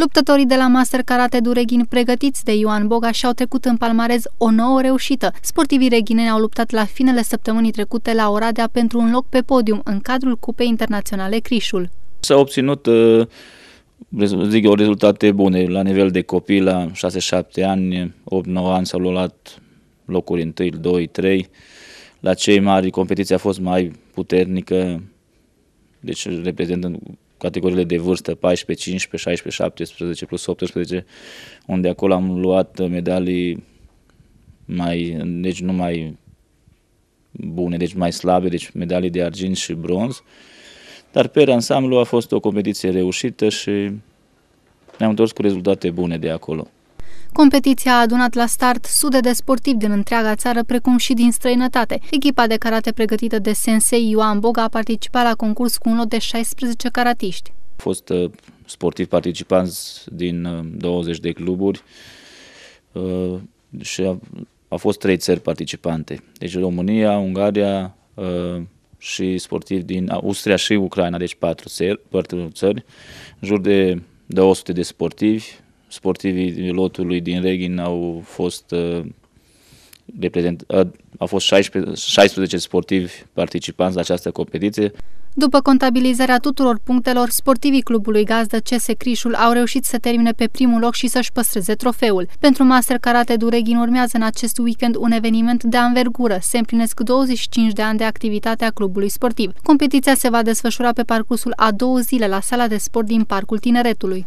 Luptătorii de la Master Karate Dureghin, pregătiți de Ioan Boga și-au trecut în palmarez o nouă reușită. Sportivii reghineni au luptat la finele săptămânii trecute la Oradea pentru un loc pe podium în cadrul Cupei Internaționale Crișul. S-a obținut uh, zic o rezultate bune la nivel de copii, la 6-7 ani, 8-9 ani s-au luat locuri întâi, 2, 3. La cei mari competiția a fost mai puternică, deci reprezentând categoriile de vârstă 14, 15, 16, 17 plus 18, unde acolo am luat medalii mai, deci nu mai bune, deci mai slabe, deci medalii de argint și bronz. Dar pe ansamblu a fost o competiție reușită și ne-am întors cu rezultate bune de acolo. Competiția a adunat la start sute de sportivi din întreaga țară, precum și din străinătate. Echipa de karate pregătită de sensei Ioan Boga a participat la concurs cu un lot de 16 karatiști. Au fost uh, sportivi participanți din 20 uh, de cluburi uh, și a fost trei țări participante. Deci România, Ungaria și sportivi din Austria și Ucraina, deci patru țări, patru țări în jur de 200 de sportivi sportivii lotului din Reghin au fost uh, reprezent, au fost 16, 16 sportivi participanți la această competiție. După contabilizarea tuturor punctelor, sportivii clubului gazdă CS Crișul au reușit să termine pe primul loc și să-și păstreze trofeul. Pentru Master Karate Dureghin urmează în acest weekend un eveniment de anvergură. Se împlinesc 25 de ani de activitate a clubului sportiv. Competiția se va desfășura pe parcursul a două zile la sala de sport din Parcul Tineretului.